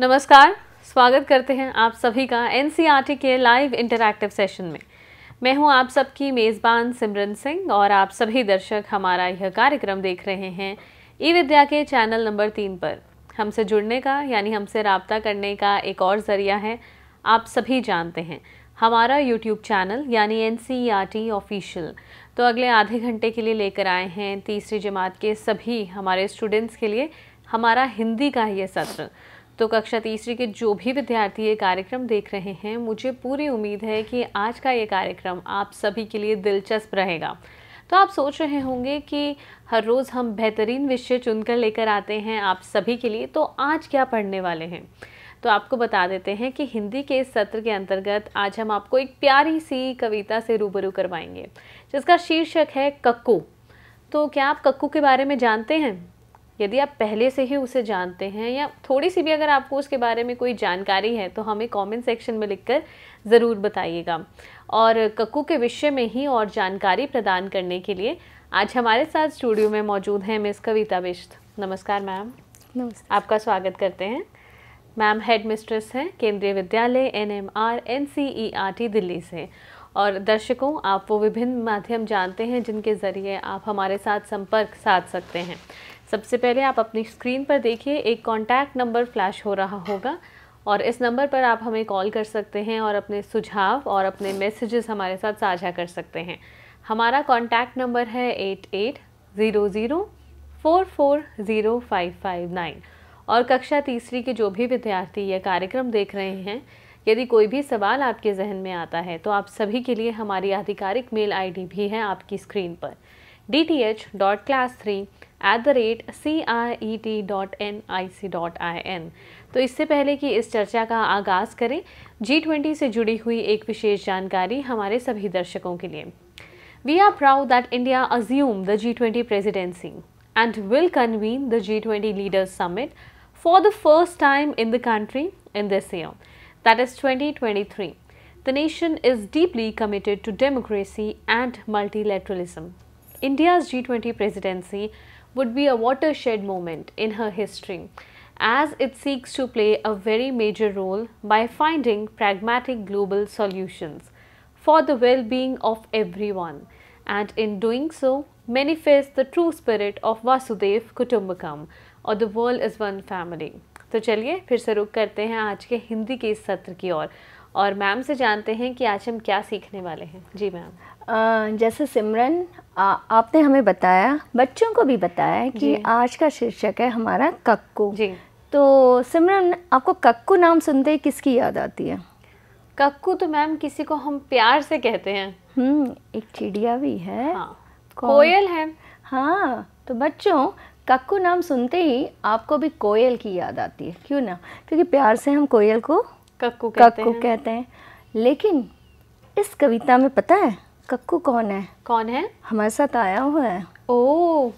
नमस्कार स्वागत करते हैं आप सभी का एन के लाइव इंटरैक्टिव सेशन में मैं हूं आप सबकी मेज़बान सिमरन सिंह और आप सभी दर्शक हमारा यह कार्यक्रम देख रहे हैं ई विद्या के चैनल नंबर तीन पर हमसे जुड़ने का यानी हमसे रबता करने का एक और ज़रिया है आप सभी जानते हैं हमारा यूट्यूब चैनल यानी एन ऑफिशियल तो अगले आधे घंटे के लिए लेकर आए हैं तीसरी जमात के सभी हमारे स्टूडेंट्स के लिए हमारा हिंदी का यह सत्र तो कक्षा तीसरी के जो भी विद्यार्थी ये कार्यक्रम देख रहे हैं मुझे पूरी उम्मीद है कि आज का ये कार्यक्रम आप सभी के लिए दिलचस्प रहेगा तो आप सोच रहे होंगे कि हर रोज़ हम बेहतरीन विषय चुनकर लेकर आते हैं आप सभी के लिए तो आज क्या पढ़ने वाले हैं तो आपको बता देते हैं कि हिंदी के इस सत्र के अंतर्गत आज हम आपको एक प्यारी सी कविता से रूबरू करवाएंगे जिसका शीर्षक है कक्कू तो क्या आप कक्कू के बारे में जानते हैं यदि आप पहले से ही उसे जानते हैं या थोड़ी सी भी अगर आपको उसके बारे में कोई जानकारी है तो हमें कमेंट सेक्शन में लिखकर ज़रूर बताइएगा और कक्कू के विषय में ही और जानकारी प्रदान करने के लिए आज हमारे साथ स्टूडियो में मौजूद हैं मिस कविता बिश्त नमस्कार मैम नमस्कार आपका स्वागत करते हैं मैम हेड मिस्ट्रेस हैं Kendriya Vidyalaya N M R N C E R T Delhi से और दर्शकों आप वो विभिन्न माध्यम जानते हैं जिनके ज़रिए आप हमारे साथ संपर्क साध सकते हैं सबसे पहले आप अपनी स्क्रीन पर देखिए एक कॉन्टैक्ट नंबर फ्लैश हो रहा होगा और इस नंबर पर आप हमें कॉल कर सकते हैं और अपने सुझाव और अपने मैसेजेस हमारे साथ साझा कर सकते हैं हमारा कॉन्टैक्ट नंबर है eight eight zero zero four four zero five five nine और कक्षा तीसरी के जो भी विद्यार्थी यह कार्यक्रम देख रहे हैं यदि कोई भी सवाल आपके जहन में आता है तो आप सभी के लिए हमारी आधिकारिक मेल आईडी भी है आपकी स्क्रीन पर D T H dot class three at the rate C R E T dot N I C dot I N तो इससे पहले कि इस चर्चा का आगाज करें जी ट्वेंटी से जुड़ी हुई एक विशेष जानकारी हमारे सभी दर्शकों के लिए we are proud that India assume the G twenty presidency and will convene the G twenty leaders summit for the first time in the country in this year that is twenty twenty three the The nation is deeply committed to democracy and multilateralism. G twenty presidency would be a watershed moment in her history as it seeks to play a very major role by finding pragmatic global solutions for the well-being of everyone and in doing so manifests the true spirit of Vasudev Kutumbakam or the world is one family. तो चलिए फिर से रुक करते हैं आज के हिंदी के इस सत्र की ओर और, और मैम से जानते हैं कि आज हम क्या सीखने वाले हैं जी मैम जैसे सिमरन आपने हमें बताया बच्चों को भी बताया कि आज का शीर्षक है हमारा कक्कू जी तो सिमरन आपको कक्कू नाम सुनते ही किसकी याद आती है कक्कू तो मैम किसी को हम प्यार से कहते हैं हम्म एक चिड़िया भी है हाँ। कोयल है हाँ तो बच्चों कक्कू नाम सुनते ही आपको भी कोयल की याद आती है क्यों ना क्योंकि प्यार से हम कोयल को कक्कू कक्कू कहते हैं लेकिन इस कविता में पता है कक्कू कौन है कौन है हमारे साथ आया हुआ है ओ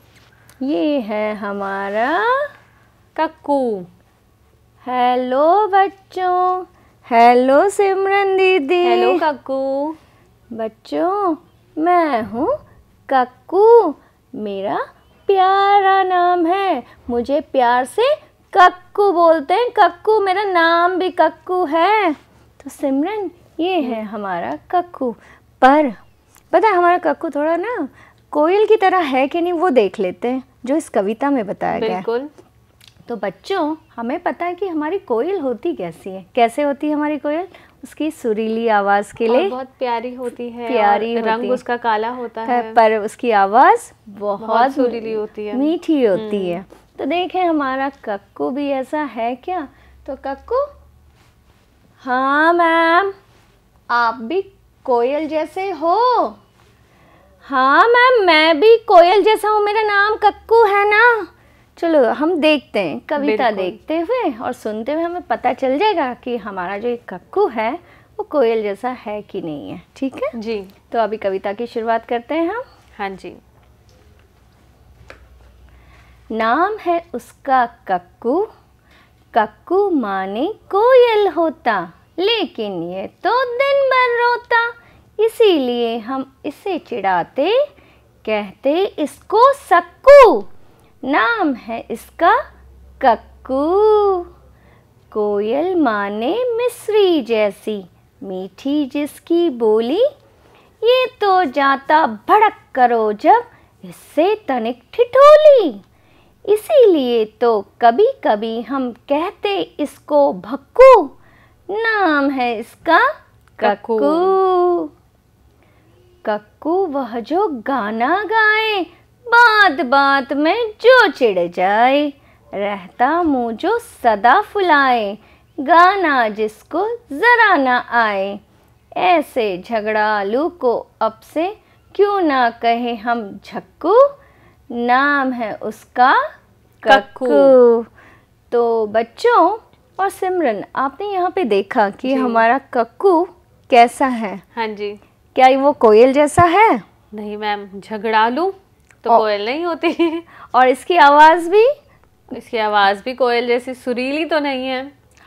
ये है हमारा कक्कू हेलो बच्चों हेलो सिमरन दीदी हेलो कक्कू बच्चों मैं हूँ कक्कू मेरा प्यारा नाम है मुझे प्यार से कक्कू बोलते हैं कक्कू मेरा नाम भी कक्कू है तो सिमरन ये है हमारा कक्कू पर पता है हमारा कक्कू थोड़ा ना कोयल की तरह है कि नहीं वो देख लेते हैं जो इस कविता में बताया गया बिल्कुल तो बच्चों हमें पता है कि हमारी कोयल होती कैसी है कैसे होती है हमारी कोयल उसकी सुरीली आवाज के लिए बहुत प्यारी होती है प्यारी होती रंग है। उसका काला होता है, है पर उसकी आवाज बहुत, बहुत सुरीली होती है मीठी होती हम्म। है तो देखें हमारा कक्कू भी ऐसा है क्या तो कक्कू हाँ मैम आप भी कोयल जैसे हो हाँ मैम मैं भी कोयल जैसा हूँ मेरा नाम कक्कू है ना चलो हम देखते हैं कविता देखते हुए और सुनते हुए हमें पता चल जाएगा कि हमारा जो एक कक्कू है वो कोयल जैसा है कि नहीं है ठीक है जी तो अभी कविता की शुरुआत करते हैं हम हाँ जी नाम है उसका कक्कू कक्कू माने कोयल होता लेकिन ये तो दिन भर रोता इसीलिए हम इसे चिढ़ाते कहते इसको सक्कू नाम है इसका कक्कू कोयल माने मिस्री जैसी मीठी जिसकी बोली ये तो जाता भड़क करो जब इससे तनिक ठिठोली इसीलिए तो कभी कभी हम कहते इसको भक्कू नाम है इसका कक्कू कक्कू वह जो गाना गाए बात बात में जो चिड़ जाए रहता मुँह जो सदा फुलाए गाना जिसको ज़रा ना आए ऐसे झगड़ालू को अब से क्यों ना कहे हम झक्कू नाम है उसका कक्कू तो बच्चों और सिमरन आपने यहाँ पे देखा कि हमारा कक्कू कैसा है हाँ जी क्या वो कोयल जैसा है नहीं मैम झगड़ालू तो और, कोयल नहीं होती और इसकी आवाज़ भी इसकी आवाज़ भी कोयल जैसी सुरीली तो नहीं है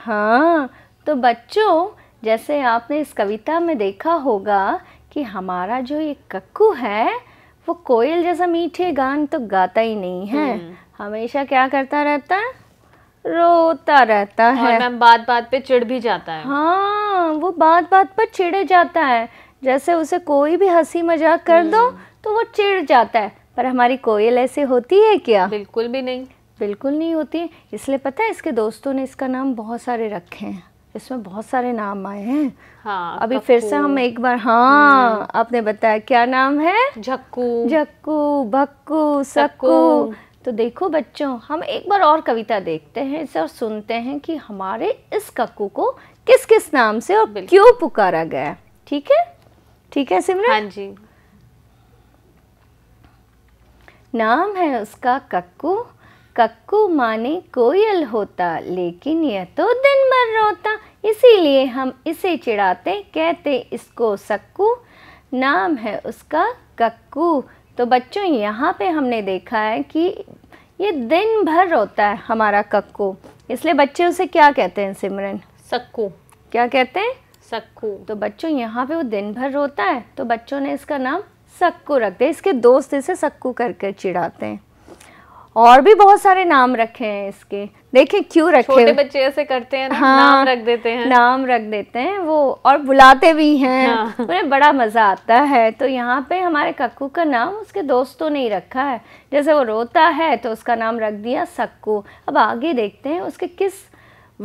हाँ तो बच्चों जैसे आपने इस कविता में देखा होगा कि हमारा जो ये कक्कू है वो कोयल जैसा मीठे गान तो गाता ही नहीं है हम्म। हमेशा क्या करता रहता है रोता रहता और है मैम बात बात पे चिढ़ भी जाता है हाँ वो बात बात पर चिढ़ जाता है जैसे उसे कोई भी हंसी मजाक कर दो हम्म। तो वो चिढ़ जाता है पर हमारी कोयल ऐसे होती है क्या बिल्कुल भी नहीं बिल्कुल नहीं होती इसलिए पता है इसके दोस्तों ने इसका नाम बहुत सारे रखे हैं इसमें बहुत सारे नाम आए हैं हाँ, अभी फिर से हम एक बार हाँ हम्म। आपने बताया क्या नाम है झक्कू झक्कू भक्कू सक्कू तो देखो बच्चों हम एक बार और कविता देखते हैं इसे और सुनते हैं कि हमारे इस कक्कू को किस किस नाम से और क्यों पुकारा गया ठीक है ठीक है सिमरन हाँ जी नाम है उसका कक्कू कक्कू माने कोयल होता लेकिन यह तो दिन भर रोता इसीलिए हम इसे चिढ़ाते कहते इसको सक्कू नाम है उसका कक्कू तो बच्चों यहाँ पे हमने देखा है कि ये दिन भर रोता है हमारा कक्कू इसलिए बच्चे उसे क्या कहते हैं सिमरन सक्कू क्या कहते हैं सक्कू तो बच्चों यहाँ पे वो दिन भर रोता है तो बच्चों ने इसका नाम सक्कू रख दिया इसके दोस्त इसे सक्कू करके चिढ़ाते हैं और भी बहुत सारे नाम रखे हैं इसके देखिए क्यों रखे छोटे बच्चे ऐसे करते हैं ना, हाँ, नाम रख देते हैं नाम रख देते हैं वो और बुलाते भी हैं हाँ। उन्हें बड़ा मज़ा आता है तो यहाँ पे हमारे कक्कू का नाम उसके दोस्तों ने ही रखा है जैसे वो रोता है तो उसका नाम रख दिया सक्कू अब आगे देखते हैं उसके किस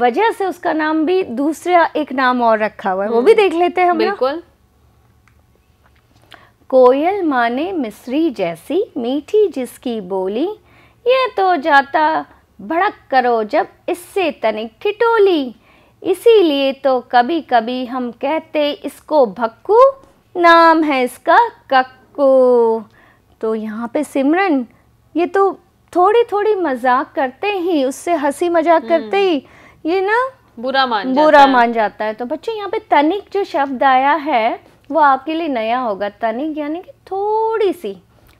वजह से उसका नाम भी दूसरा एक नाम और रखा हुआ है वो भी हम्म। देख लेते हैं हम बिल्कुल कोयल माने मिस्री जैसी मीठी जिसकी बोली ये तो जाता भड़क करो जब इससे तनिक ठिटोली इसीलिए तो कभी कभी हम कहते इसको भक्कू नाम है इसका कक्कू तो यहाँ पे सिमरन ये तो थोड़ी थोड़ी मजाक करते ही उससे हंसी मजाक करते हम्म। ही ये ना बुरा मान बुरा मान जाता है तो बच्चों यहाँ पे तनिक जो शब्द आया है वो आपके लिए नया होगा तनिक यानी कि थोड़ी सी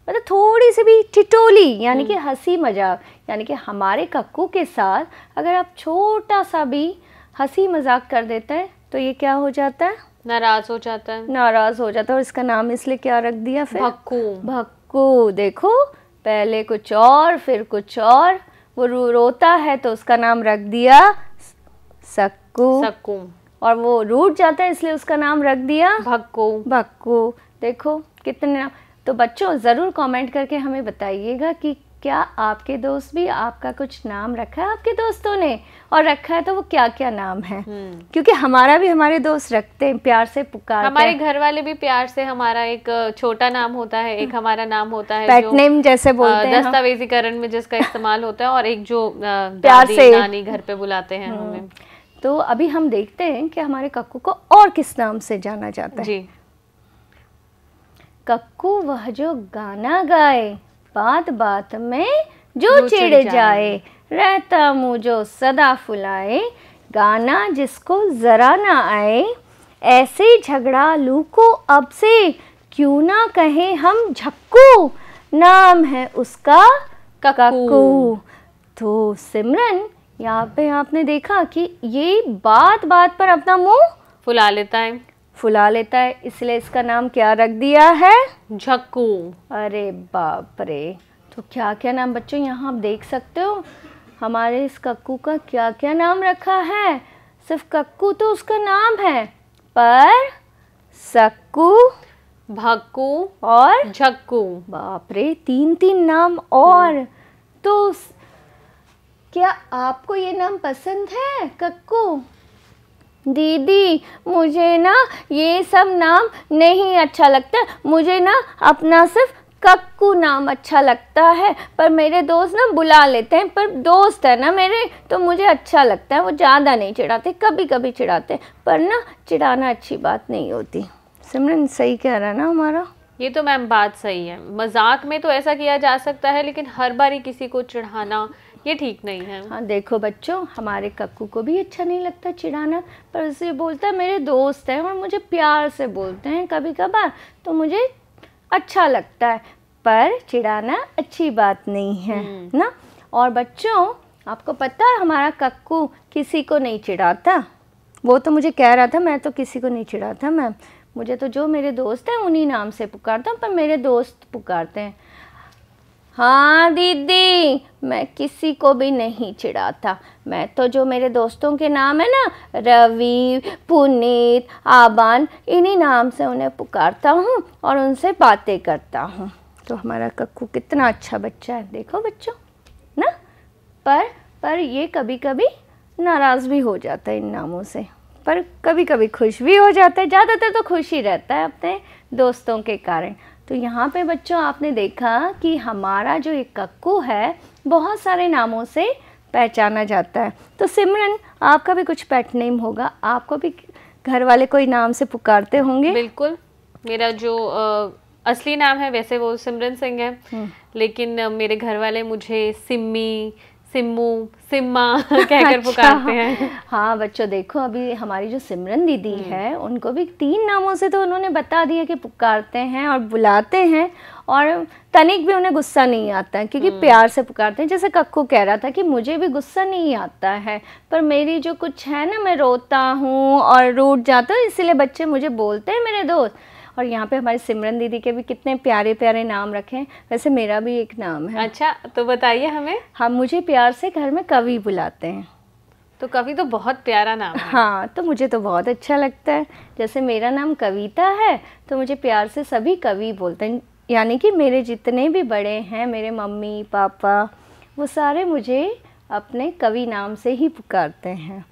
मतलब थोड़ी सी भी टिटोली यानी कि हम्म। हंसी मजाक यानी कि हमारे कक्कू के साथ अगर आप छोटा सा भी हंसी मजाक कर देते हैं तो ये क्या हो जाता है नाराज हो जाता है नाराज हो जाता है और इसका नाम इसलिए क्या रख दिया फिर भक्कू भक्कू देखो पहले कुछ और फिर कुछ और वो रो रोता है तो उसका नाम रख दिया सक्कू सक्कू और वो रूट जाता है इसलिए उसका नाम रख दिया भक्कू भक्कू देखो कितने नाम तो बच्चों ज़रूर कमेंट करके हमें बताइएगा कि क्या आपके दोस्त भी आपका कुछ नाम रखा है आपके दोस्तों ने और रखा है तो वो क्या क्या नाम है हम्म। क्योंकि हमारा भी हमारे दोस्त रखते हैं प्यार से पुकार हमारे घर वाले भी प्यार से हमारा एक छोटा नाम होता है एक हम्म। हमारा नाम होता है पेट नेम जैसे बोलते हैं हाँ। दस्तावेजीकरण में जिसका इस्तेमाल होता है और एक जो प्यार से नानी घर पे बुलाते हैं हम्म। हमें तो अभी हम देखते हैं कि हमारे कक्कू को और किस नाम से जाना जाता है कक्कू वह जो गाना गाए बात बात में जो चिड़ जाए रहता मुँह जो सदा फुलाए गाना जिसको जरा ना आए ऐसे झगड़ा लूको अब से क्यों ना कहें हम झक्कू नाम है उसका कक्कू तो सिमरन यहाँ पे आपने देखा कि ये बात बात पर अपना मुंह फुला लेता है फुला लेता है इसलिए इसका नाम क्या रख दिया है झक्कू अरे बाप रे तो क्या क्या नाम बच्चों यहाँ आप देख सकते हो हमारे इस कक्कू का क्या क्या नाम रखा है सिर्फ कक्कू तो उसका नाम है पर सक्कू भक्कू और झक्कू बाप रे तीन तीन नाम और तो क्या आपको ये नाम पसंद है कक्कू दीदी मुझे ना ये सब नाम नहीं अच्छा लगता मुझे ना अपना सिर्फ कक्कू नाम अच्छा लगता है पर मेरे दोस्त ना बुला लेते हैं पर दोस्त है ना मेरे तो मुझे अच्छा लगता है वो ज़्यादा नहीं चिढ़ाते कभी कभी चिढ़ाते पर ना चिढ़ाना अच्छी बात नहीं होती सिमरन सही कह रहा है ना हमारा ये तो मैम बात सही है मजाक में तो ऐसा किया जा सकता है लेकिन हर बार ही किसी को चिढ़ाना ये ठीक नहीं है हाँ देखो बच्चों हमारे कक्कू को भी अच्छा नहीं लगता चिढ़ाना पर उसे बोलता है मेरे दोस्त हैं और मुझे प्यार से बोलते हैं कभी कभार तो मुझे अच्छा लगता है पर चिढ़ाना अच्छी बात नहीं है हम्म। ना और बच्चों आपको पता है हमारा कक्कू किसी को नहीं चिढ़ाता वो तो मुझे कह रहा था मैं तो किसी को नहीं चिढ़ाता मैम मुझे तो जो मेरे दोस्त हैं उन्हीं नाम से पुकारता हूँ पर मेरे दोस्त पुकारते हैं हाँ दीदी मैं किसी को भी नहीं चिढ़ाता मैं तो जो मेरे दोस्तों के नाम है ना रवि पुनीत आबान इन्हीं नाम से उन्हें पुकारता हूँ और उनसे बातें करता हूँ तो हमारा कक्कू कितना अच्छा बच्चा है देखो बच्चों ना पर पर ये कभी कभी नाराज़ भी हो जाता है इन नामों से पर कभी कभी खुश भी हो जाता है ज़्यादातर तो खुश ही रहता है अपने दोस्तों के कारण तो यहाँ पे बच्चों आपने देखा कि हमारा जो ये कक्कू है बहुत सारे नामों से पहचाना जाता है तो सिमरन आपका भी कुछ पेट नेम होगा आपको भी घर वाले कोई नाम से पुकारते होंगे बिल्कुल मेरा जो आ, असली नाम है वैसे वो सिमरन सिंह है हम्म। लेकिन मेरे घर वाले मुझे सिमी सिम्मू सिम्मा कहकर अच्छा, पुकारते हैं हाँ बच्चों देखो अभी हमारी जो सिमरन दीदी हम्म। है उनको भी तीन नामों से तो उन्होंने बता दिया कि पुकारते हैं और बुलाते हैं और तनिक भी उन्हें गुस्सा नहीं आता है क्योंकि हम्म। प्यार से पुकारते हैं जैसे कक्कू कह रहा था कि मुझे भी गुस्सा नहीं आता है पर मेरी जो कुछ है ना मैं रोता हूँ और रूट जाता हूँ इसीलिए बच्चे मुझे बोलते हैं मेरे दोस्त और यहाँ पे हमारे सिमरन दीदी के भी कितने प्यारे प्यारे नाम रखे वैसे मेरा भी एक नाम है अच्छा तो बताइए हमें हम मुझे प्यार से घर में कवि बुलाते हैं तो कवि तो बहुत प्यारा नाम है हाँ तो मुझे तो बहुत अच्छा लगता है जैसे मेरा नाम कविता है तो मुझे प्यार से सभी कवि बोलते हैं यानी कि मेरे जितने भी बड़े हैं मेरे मम्मी पापा वो सारे मुझे अपने कवि नाम से ही पुकारते हैं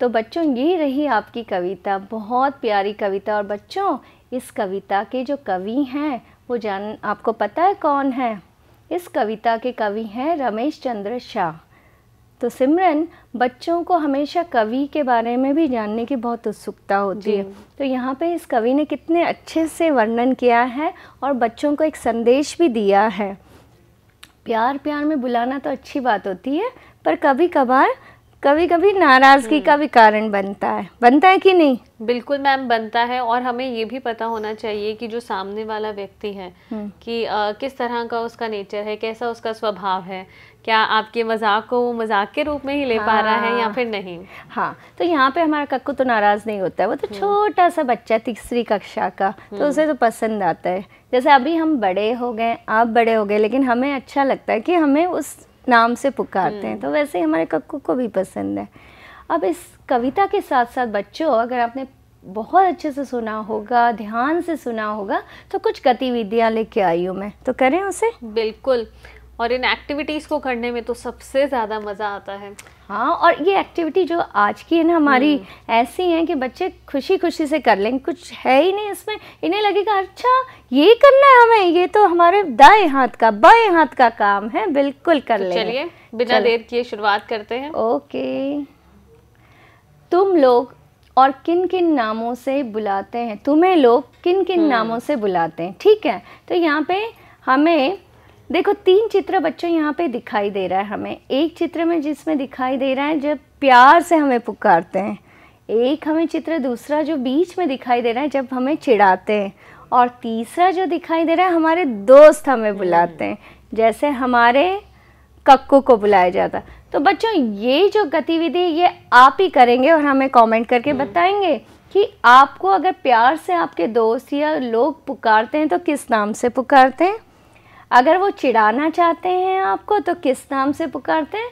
तो बच्चों ये रही आपकी कविता बहुत प्यारी कविता और बच्चों इस कविता के जो कवि हैं वो जान आपको पता है कौन है इस कविता के कवि हैं रमेश चंद्र शाह तो सिमरन बच्चों को हमेशा कवि के बारे में भी जानने की बहुत उत्सुकता होती है तो यहाँ पे इस कवि ने कितने अच्छे से वर्णन किया है और बच्चों को एक संदेश भी दिया है प्यार प्यार में बुलाना तो अच्छी बात होती है पर कभी कभार कभी कभी नाराज़गी हम्म। का भी कारण बनता है बनता है कि नहीं बिल्कुल मैम बनता है और हमें ये भी पता होना चाहिए कि जो सामने वाला व्यक्ति है हम्म। कि आ, किस तरह का उसका नेचर है कैसा उसका स्वभाव है क्या आपके मजाक को वो मजाक के रूप में ही ले हाँ, पा रहा है या हाँ। फिर नहीं हाँ तो यहाँ पे हमारा कक्कू तो नाराज़ नहीं होता है वो तो हम्म। छोटा सा बच्चा तीसरी कक्षा का तो उसे तो पसंद आता है जैसे अभी हम बड़े हो गए आप बड़े हो गए लेकिन हमें अच्छा लगता है कि हमें उस नाम से पुकारते हैं हम्म। तो वैसे ही हमारे कक्कू को भी पसंद है अब इस कविता के साथ साथ बच्चों अगर आपने बहुत अच्छे से सुना होगा ध्यान से सुना होगा तो कुछ गतिविधियाँ लेके आई हूँ मैं तो करें उसे बिल्कुल और इन एक्टिविटीज़ को करने में तो सबसे ज़्यादा मज़ा आता है हाँ और ये एक्टिविटी जो आज की है ना हमारी हम्म। ऐसी है कि बच्चे खुशी खुशी से कर लेंगे कुछ है ही नहीं इसमें इन्हें लगेगा अच्छा ये करना है हमें ये तो हमारे दाएं हाथ का बाएं हाथ का काम है बिल्कुल कर तो चलिए बिना देर किए शुरुआत करते हैं ओके तुम लोग और किन किन नामों से बुलाते हैं तुम्हें लोग किन किन हम्म। नामों से बुलाते हैं ठीक है तो यहाँ पे हमें देखो तीन चित्र बच्चों यहाँ पे दिखाई दे रहा है हमें एक चित्र में जिसमें दिखाई दे रहा है जब प्यार से हमें पुकारते हैं एक हमें चित्र दूसरा जो बीच में दिखाई दे रहा है जब हमें चिढ़ाते हैं और तीसरा जो दिखाई दे रहा है हमारे दोस्त हमें बुलाते हैं जैसे हमारे कक्कू को बुलाया जाता तो बच्चों ये जो गतिविधि ये आप ही करेंगे और हमें कमेंट करके हम्म। बताएंगे कि आपको अगर प्यार से आपके दोस्त या लोग पुकारते हैं तो किस नाम से पुकारते हैं अगर वो चिढ़ाना चाहते हैं आपको तो किस नाम से पुकारते हैं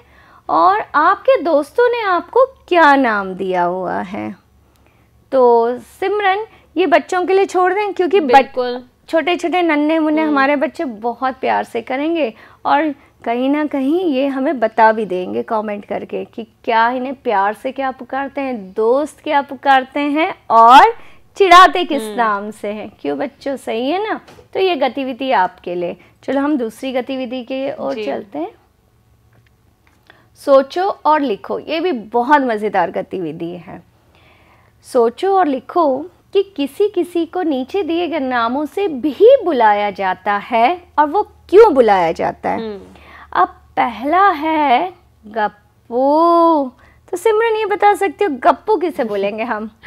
और आपके दोस्तों ने आपको क्या नाम दिया हुआ है तो सिमरन ये बच्चों के लिए छोड़ दें क्योंकि बिल्कुल छोटे छोटे नन्हे मुन्ने हम्म। हमारे बच्चे बहुत प्यार से करेंगे और कहीं ना कहीं ये हमें बता भी देंगे कमेंट करके कि क्या इन्हें प्यार से क्या पुकारते हैं दोस्त क्या पुकारते हैं और चिढ़ाते किस हम्म। नाम से हैं क्यों बच्चों सही है ना तो ये गतिविधि आपके लिए चलो हम दूसरी गतिविधि के ओर चलते हैं सोचो और लिखो ये भी बहुत मज़ेदार गतिविधि है सोचो और लिखो कि किसी किसी को नीचे दिए गए नामों से भी बुलाया जाता है और वो क्यों बुलाया जाता है हम्म। अब पहला है गप्पू तो सिमरन ये बता सकती हो गप्पू किसे बोलेंगे हम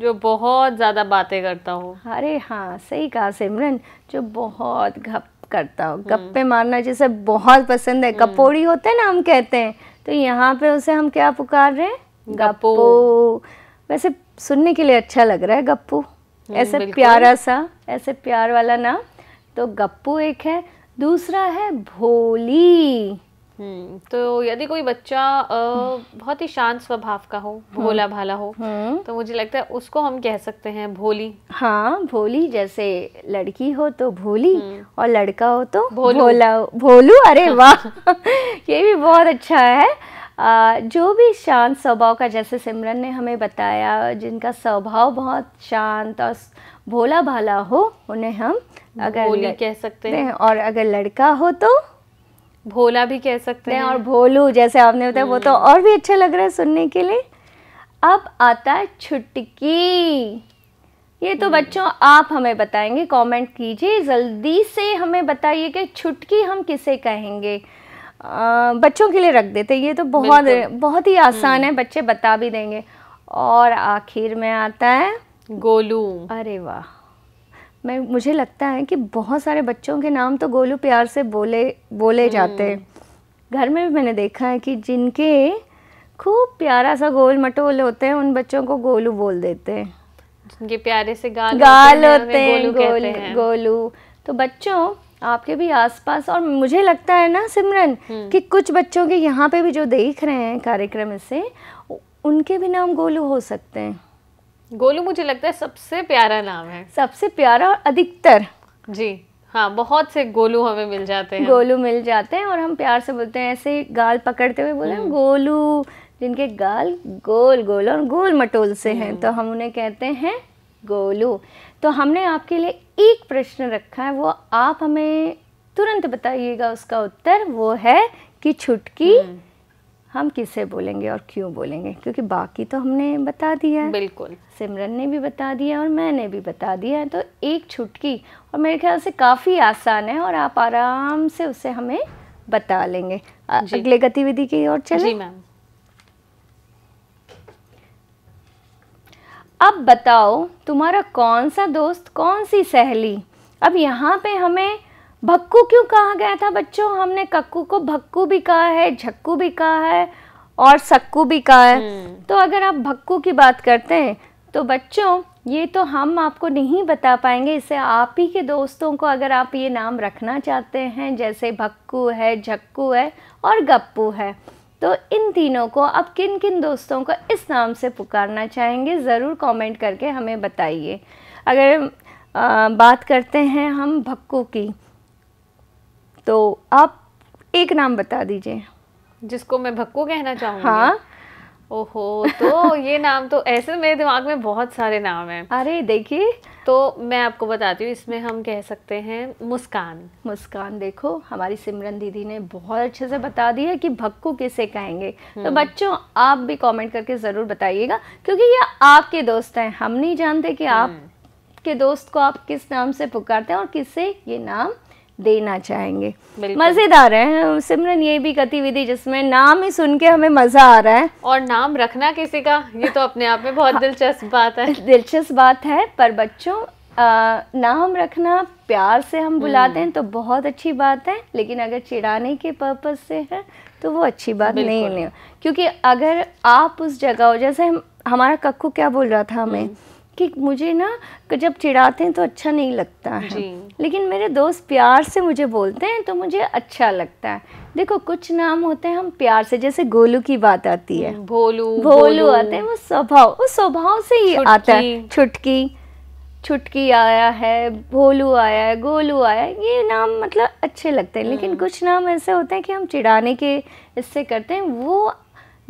जो बहुत ज़्यादा बातें करता हो अरे हाँ सही कहा सिमरन जो बहुत गप करता हो गप्पे हम्म। मारना जैसे बहुत पसंद है हम्म। कपोड़ी होते हैं ना हम कहते हैं तो यहाँ पे उसे हम क्या पुकार रहे हैं गप्पो वैसे सुनने के लिए अच्छा लग रहा है गप्पू हम्म, ऐसे प्यारा सा ऐसे प्यार वाला नाम तो गप्पू एक है दूसरा है भोली हम्म, तो यदि कोई बच्चा बहुत ही शांत स्वभाव का हो हम्म। भोला भाला हो हम्म। तो मुझे लगता है उसको हम कह सकते हैं भोली हाँ भोली जैसे लड़की हो तो भोली और लड़का हो तो भोला भोलू अरे वाह ये भी बहुत अच्छा है आ, जो भी शांत स्वभाव का जैसे सिमरन ने हमें बताया जिनका स्वभाव बहुत शांत और भोला भाला हो उन्हें हम अगर कह सकते हैं और अगर लड़का हो तो भोला भी कह सकते हैं और भोलू जैसे आपने बताया वो तो हम्म। और भी अच्छा लग रहा है सुनने के लिए अब आता है छुटकी ये तो हम्म। बच्चों आप हमें बताएंगे कमेंट कीजिए जल्दी से हमें बताइए कि छुटकी हम किसे कहेंगे आ, बच्चों के लिए रख देते ये तो बहुत बहुत ही आसान है हम्म। बच्चे बता भी देंगे और आखिर में आता है गोलू अरे वाह मैं मुझे लगता है कि बहुत सारे बच्चों के नाम तो गोलू प्यार से बोले बोले हम्म। जाते हैं घर में भी मैंने देखा है कि जिनके खूब प्यारा सा गोल मटोल होते हैं उन बच्चों को गोलू बोल देते हैं जिनके प्यारे से गाल गाल होते हैं गोलू गोल, हैं। गोलू तो बच्चों आपके भी आसपास और मुझे लगता है ना सिमरन हम्म। कि कुछ बच्चों के यहाँ पे भी जो देख रहे हैं कार्यक्रम से उनके भी नाम गोलू हो सकते हैं गोलू मुझे लगता है सबसे प्यारा नाम है सबसे प्यारा और अधिकतर जी हाँ बहुत से गोलू हमें मिल जाते हैं गोलू मिल जाते हैं और हम प्यार से बोलते हैं ऐसे गाल पकड़ते हुए बोले हम्म। गोलू जिनके गाल गोल गोल और गोल मटोल से हैं हम्म। तो हम उन्हें कहते हैं गोलू तो हमने आपके लिए एक प्रश्न रखा है वो आप हमें तुरंत बताइएगा उसका उत्तर वो है कि छुटकी हम्म। हम किसे बोलेंगे और क्यों बोलेंगे क्योंकि बाकी तो हमने बता दिया है बिल्कुल सिमरन ने भी बता दिया और मैंने भी बता दिया है तो एक छुटकी और मेरे ख्याल से काफ़ी आसान है और आप आराम से उसे हमें बता लेंगे अगले गतिविधि की ओर चलें जी मैम अब बताओ तुम्हारा कौन सा दोस्त कौन सी सहेली अब यहाँ पे हमें भक्कू क्यों कहा गया था बच्चों हमने कक्कू को भक्कू भी कहा है झक्कू भी कहा है और सक्कू भी कहा है हम्म। तो अगर आप भक्कू की बात करते हैं तो बच्चों ये तो हम आपको नहीं बता पाएंगे इसे आप ही के दोस्तों को अगर आप ये नाम रखना चाहते हैं जैसे भक्कू है झक्कू है और गप्पू है तो इन तीनों को आप किन किन दोस्तों को इस नाम से पुकारना चाहेंगे ज़रूर कमेंट करके हमें बताइए अगर आ, बात करते हैं हम भक्कू की तो आप एक नाम बता दीजिए जिसको मैं भक्को कहना चाहूँगी हाँ ओहो तो ये नाम तो ऐसे मेरे दिमाग में बहुत सारे नाम हैं अरे देखिए तो मैं आपको बताती हूँ इसमें हम कह सकते हैं मुस्कान मुस्कान देखो हमारी सिमरन दीदी ने बहुत अच्छे से बता दिया कि भक्कू किसे कहेंगे तो हम्म। बच्चों आप भी कमेंट करके ज़रूर बताइएगा क्योंकि ये आपके दोस्त हैं हम नहीं जानते कि हम्म। आप के दोस्त को आप किस नाम से पुकारते हैं और किसे ये नाम देना चाहेंगे मज़ेदार है सिमरन ये भी गतिविधि जिसमें नाम ही सुन के हमें मज़ा आ रहा है और नाम रखना किसी का ये तो अपने आप में बहुत हाँ। दिलचस्प बात है दिलचस्प बात है पर बच्चों आ, नाम रखना प्यार से हम बुलाते हम्म। हैं तो बहुत अच्छी बात है लेकिन अगर चिढ़ाने के पर्पज़ से है तो वो अच्छी बात नहीं है क्योंकि अगर आप उस जगह हो जैसे हम हमारा कक्कू क्या बोल रहा था हमें हम्म। कि मुझे ना जब चिढ़ाते हैं तो अच्छा नहीं लगता है लेकिन मेरे दोस्त प्यार से मुझे बोलते हैं तो मुझे अच्छा लगता है देखो कुछ नाम होते हैं हम प्यार से जैसे गोलू की बात आती है भोलू भोलू आते हैं वो स्वभाव वो स्वभाव से ही आता है छुटकी छुटकी आया है भोलू आया है गोलू आया है ये नाम मतलब अच्छे लगते हैं लेकिन हम्म। कुछ नाम ऐसे होते हैं कि हम चिढ़ाने के इससे करते हैं वो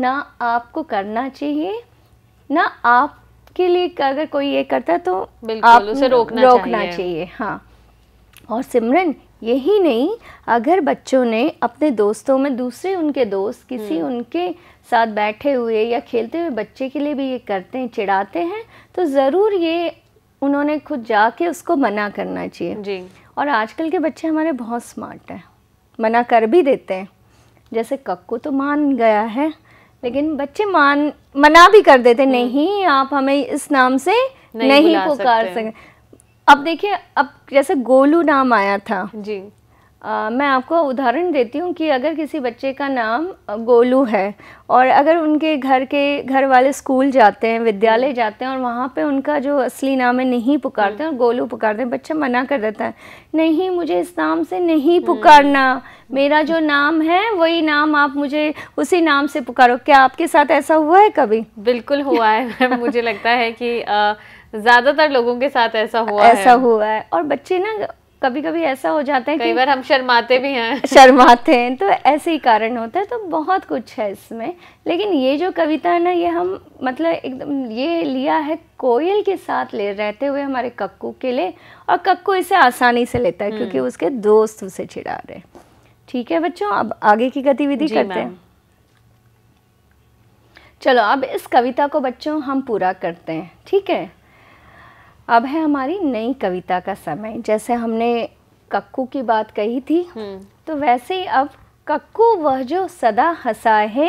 ना आपको करना चाहिए ना आप उसके लिए अगर कोई ये करता तो आप उसे रोकना, रोकना चाहिए।, चाहिए हाँ और सिमरन यही नहीं अगर बच्चों ने अपने दोस्तों में दूसरे उनके दोस्त किसी हम्म। उनके साथ बैठे हुए या खेलते हुए बच्चे के लिए भी ये करते हैं चिढ़ाते हैं तो ज़रूर ये उन्होंने खुद जाके उसको मना करना चाहिए जी और आजकल के बच्चे हमारे बहुत स्मार्ट हैं मना कर भी देते हैं जैसे कक्कू तो मान गया है लेकिन बच्चे मान मना भी कर देते हम्म। नहीं आप हमें इस नाम से नहीं, नहीं पुकार सकते अब देखिए अब जैसे गोलू नाम आया था जी आ, मैं आपको उदाहरण देती हूँ कि अगर किसी बच्चे का नाम गोलू है और अगर उनके घर के घर वाले स्कूल जाते हैं विद्यालय हम्म। जाते हैं और वहाँ पे उनका जो असली नाम है नहीं पुकारते हैं हम्म। और गोलू पुकारते हैं बच्चा मना कर देता है नहीं मुझे इस नाम से नहीं हम्म। पुकारना मेरा जो नाम है वही नाम आप मुझे उसी नाम से पुकारो क्या आपके साथ ऐसा हुआ है कभी बिल्कुल हुआ है मुझे लगता है कि ज़्यादातर लोगों के साथ ऐसा हुआ ऐसा है। हुआ है और बच्चे ना कभी कभी ऐसा हो जाता है कई बार हम शर्माते भी हैं शर्माते हैं तो ऐसे ही कारण होता है तो बहुत कुछ है इसमें लेकिन ये जो कविता है ना ये हम मतलब एकदम ये लिया है कोयल के साथ ले रहते हुए हमारे कक्कू के लिए और कक्कू इसे आसानी से लेता है क्योंकि हम्म। उसके दोस्त उसे चिड़ा रहे ठीक है बच्चों अब आगे की गतिविधि करते हैं चलो अब इस कविता को बच्चों हम पूरा करते हैं ठीक है अब है हमारी नई कविता का समय जैसे हमने कक्कू की बात कही थी हम्म। तो वैसे ही अब कक्कू वह जो सदा हंसा है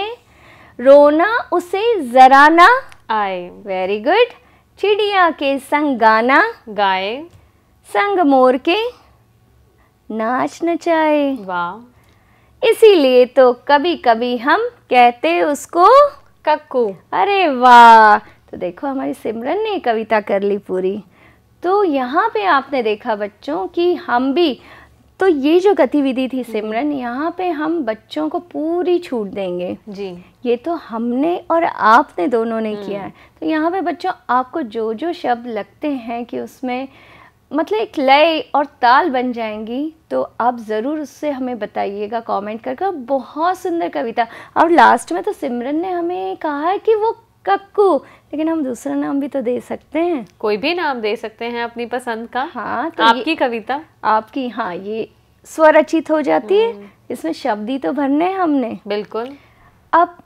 रोना उसे जरा ना आए वेरी गुड चिड़िया के संग गाना गाए संग मोर के नाच नचाए वाह इसीलिए तो कभी कभी हम कहते उसको कक्कू अरे वाह तो देखो हमारी सिमरन ने कविता कर ली पूरी तो यहाँ पे आपने देखा बच्चों कि हम भी तो ये जो गतिविधि थी हम्म। सिमरन यहाँ पे हम बच्चों को पूरी छूट देंगे जी ये तो हमने और आपने दोनों ने किया है हम्म। तो यहाँ पे बच्चों आपको जो जो शब्द लगते हैं कि उसमें मतलब एक लय और ताल बन जाएंगी तो आप ज़रूर उससे हमें बताइएगा कमेंट करके बहुत सुंदर कविता और लास्ट में तो सिमरन ने हमें कहा है कि वो कक्कू लेकिन हम दूसरा नाम भी तो दे सकते हैं कोई भी नाम दे सकते हैं अपनी पसंद का हाँ तो आपकी कविता आपकी हाँ ये स्वरचित हो जाती है हम्म। इसमें शब्द ही तो भरने हैं हमने बिल्कुल अब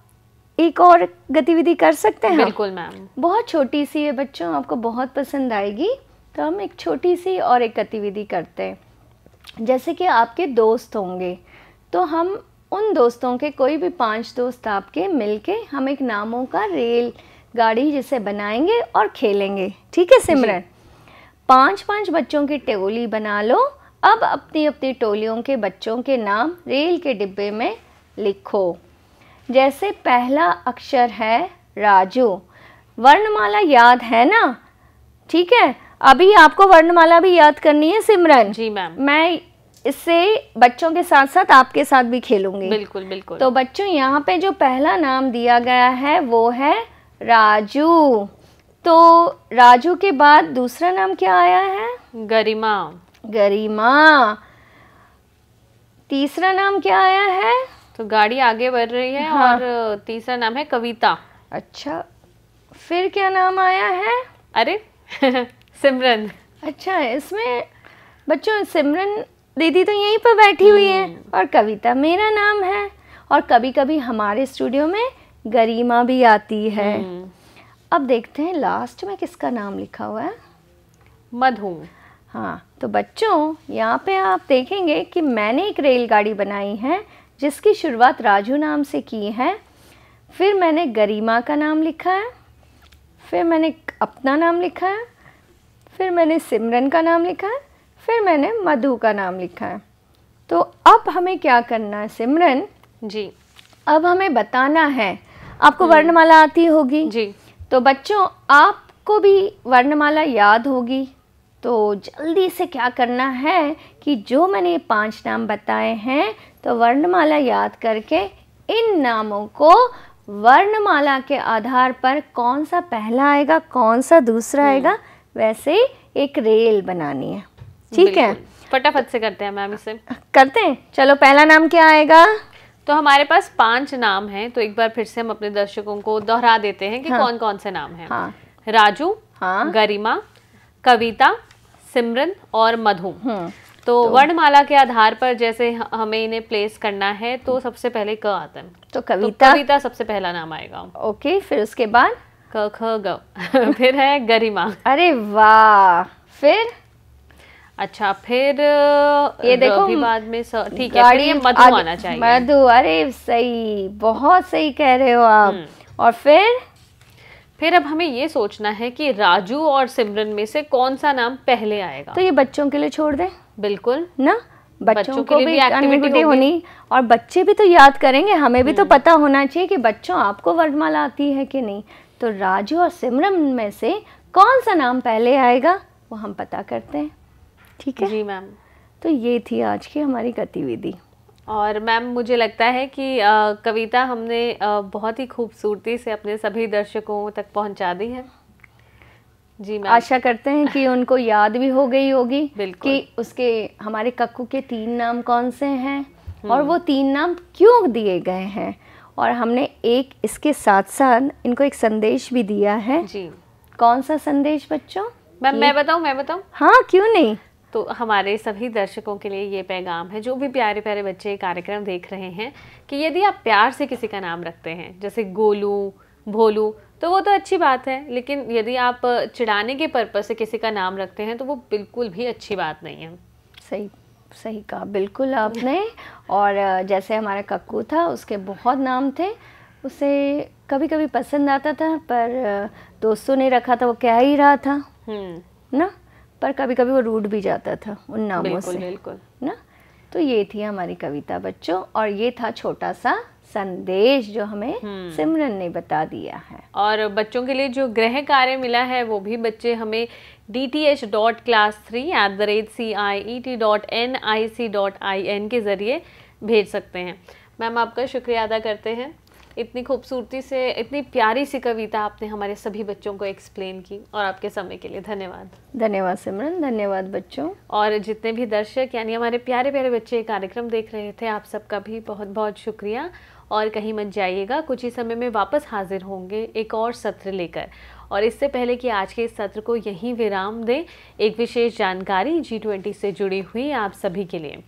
एक और गतिविधि कर सकते हैं बिल्कुल मैम बहुत छोटी सी है बच्चों आपको बहुत पसंद आएगी तो हम एक छोटी सी और एक गतिविधि करते हैं जैसे कि आपके दोस्त होंगे तो हम उन दोस्तों के कोई भी पांच दोस्त आपके मिलके हम एक नामों का रेल गाड़ी जिसे बनाएंगे और खेलेंगे ठीक है सिमरन पांच पांच बच्चों की टोली बना लो अब अपनी अपनी टोलियों के बच्चों के नाम रेल के डिब्बे में लिखो जैसे पहला अक्षर है राजू वर्णमाला याद है ना ठीक है अभी आपको वर्णमाला भी याद करनी है सिमरन जी मैम मैं इससे बच्चों के साथ साथ आपके साथ भी खेलूंगी बिल्कुल बिल्कुल तो बच्चों यहाँ पे जो पहला नाम दिया गया है वो है राजू तो राजू के बाद दूसरा नाम क्या आया है गरिमा गरिमा तीसरा नाम क्या आया है तो गाड़ी आगे बढ़ रही है हाँ। और तीसरा नाम है कविता अच्छा फिर क्या नाम आया है अरे सिमरन अच्छा इसमें बच्चों सिमरन दीदी तो यहीं पर बैठी हुई है हम्म। और कविता मेरा नाम है और कभी कभी हमारे स्टूडियो में गरिमा भी आती है हम्म। अब देखते हैं लास्ट में किसका नाम लिखा हुआ है मधु हाँ तो बच्चों यहाँ पे आप देखेंगे कि मैंने एक रेलगाड़ी बनाई है जिसकी शुरुआत राजू नाम से की है फिर मैंने गरिमा का नाम लिखा है फिर मैंने अपना नाम लिखा है फिर मैंने सिमरन का नाम लिखा है फिर मैंने मधु का नाम लिखा है तो अब हमें क्या करना है सिमरन जी अब हमें बताना है आपको हम्म। वर्णमाला आती होगी जी तो बच्चों आपको भी वर्णमाला याद होगी तो जल्दी से क्या करना है कि जो मैंने ये पांच नाम बताए हैं तो वर्णमाला याद करके इन नामों को वर्णमाला के आधार पर कौन सा पहला आएगा कौन सा दूसरा हम्म। आएगा वैसे एक रेल बनानी है ठीक है फटाफट से करते हैं मैम इसे करते हैं चलो पहला नाम क्या आएगा तो हमारे पास पांच नाम हैं तो एक बार फिर से हम अपने दर्शकों को दोहरा देते हैं कि हाँ, कौन कौन से नाम हैं हाँ, राजू हाँ, गरिमा कविता सिमरन और मधु हम्म। तो, तो वर्णमाला के आधार पर जैसे हमें इन्हें प्लेस करना है तो सबसे पहले क आता है तो कविता तो कविता सबसे पहला नाम आएगा ओके फिर उसके बाद क ख ग फिर है गरिमा अरे वाह फिर अच्छा फिर ये देखो बाद में ठीक है मधु आना चाहिए मधु अरे सही बहुत सही कह रहे हो आप हम्म। और फिर फिर अब हमें ये सोचना है कि राजू और सिमरन में से कौन सा नाम पहले आएगा तो ये बच्चों के लिए छोड़ दे बिल्कुल ना बच्चों, बच्चों को भी एक्टिविटी होनी और बच्चे भी तो याद करेंगे हमें भी तो हम्म। पता होना चाहिए कि बच्चों आपको वर्णमाला आती है कि नहीं तो राजू और सिमरन में से कौन सा नाम पहले आएगा वो हम पता करते हैं ठीक है जी मैम तो ये थी आज की हमारी गतिविधि और मैम मुझे लगता है कि आ, कविता हमने आ, बहुत ही खूबसूरती से अपने सभी दर्शकों तक पहुंचा दी है जी मैम आशा करते हैं कि उनको याद भी हो गई होगी कि उसके हमारे कक्कू के तीन नाम कौन से हैं और हम्म। वो तीन नाम क्यों दिए गए हैं और हमने एक इसके साथ साथ इनको एक संदेश भी दिया है जी कौन सा संदेश बच्चों मैम मैं बताऊं मैं बताऊं हाँ क्यों नहीं तो हमारे सभी दर्शकों के लिए ये पैगाम है जो भी प्यारे प्यारे बच्चे कार्यक्रम देख रहे हैं कि यदि आप प्यार से किसी का नाम रखते हैं जैसे गोलू भोलू तो वो तो अच्छी बात है लेकिन यदि आप चिढ़ाने के पर्पज़ से किसी का नाम रखते हैं तो वो बिल्कुल भी अच्छी बात नहीं है सही सही कहा बिल्कुल आपने और जैसे हमारा कक्कू था उसके बहुत नाम थे उसे कभी कभी पसंद आता था पर दोस्तों ने रखा था वो क्या ही रहा था हम्म। ना पर कभी कभी वो रूट भी जाता था उन नामों बिल्कुल, से बिल्कुल ना तो ये थी हमारी कविता बच्चों और ये था छोटा सा संदेश जो हमें हम्म। सिमरन ने बता दिया है और बच्चों के लिए जो गृह कार्य मिला है वो भी बच्चे हमें D T H dot class three at the rate C I E T dot N I C dot I N के ज़रिए भेज सकते हैं मैम आपका शुक्रिया अदा करते हैं इतनी खूबसूरती से इतनी प्यारी सी कविता आपने हमारे सभी बच्चों को एक्सप्लेन की और आपके समय के लिए धन्यवाद धन्यवाद सिमरन धन्यवाद बच्चों और जितने भी दर्शक यानी हमारे प्यारे प्यारे बच्चे कार्यक्रम देख रहे थे आप सबका भी बहुत बहुत शुक्रिया और कहीं मत जाइएगा कुछ ही समय में वापस हाजिर होंगे एक और सत्र लेकर और इससे पहले कि आज के इस सत्र को यहीं विराम दें एक विशेष जानकारी जी ट्वेंटी से जुड़ी हुई आप सभी के लिए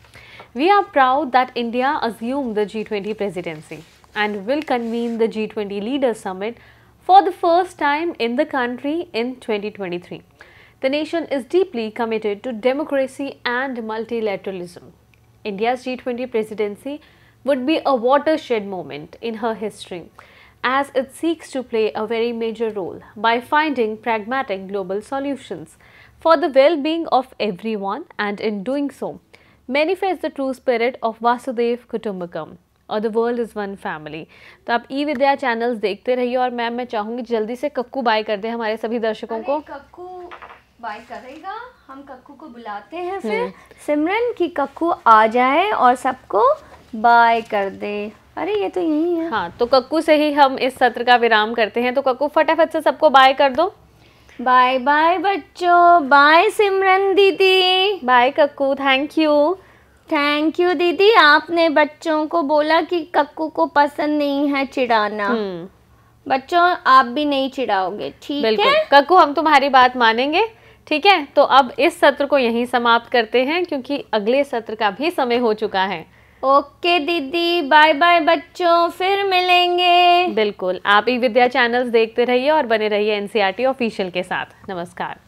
we are proud that India assume the G twenty presidency and will convene the G20 Leaders Summit for the first time in the country in 2023. The nation is deeply committed to democracy and multilateralism. India's G20 presidency would be a watershed moment in her history as it seeks to play a very major role by finding pragmatic global solutions for the well-being of everyone and in doing so manifest the true spirit of Vasudev Kutumbakam और the world is one family तो आप ई विद्या channels देखते रहिए और ma'am मैं चाहूँगी जल्दी से कक्कू बाय कर दें हमारे सभी दर्शकों को कक्कू बाय करेगा हम कक्कू को बुलाते हैं फिर हम्म। सिमरन की कक्कू आ जाए और सबको बाय कर दे अरे ये तो यही है हाँ तो कक्कू से ही हम इस सत्र का विराम करते हैं तो कक्कू फटाफट से सबको बाय कर दो बाय बाय बच्चों बाय सिमरन दीदी bye Kakku thank you thank you दीदी आपने बच्चों को बोला कि कक्कू को पसंद नहीं है चिड़ाना हम्म। बच्चों आप भी नहीं चिड़ाओगे ठीक है कक्कू हम तुम्हारी बात मानेंगे ठीक है तो अब इस सत्र को यहीं समाप्त करते हैं क्योंकि अगले सत्र का भी समय हो चुका है ओके दीदी बाय बाय बच्चों फिर मिलेंगे बिल्कुल आप ई विद्या चैनल्स देखते रहिए और बने रहिए एनसीईआरटी ऑफिशियल e के साथ नमस्कार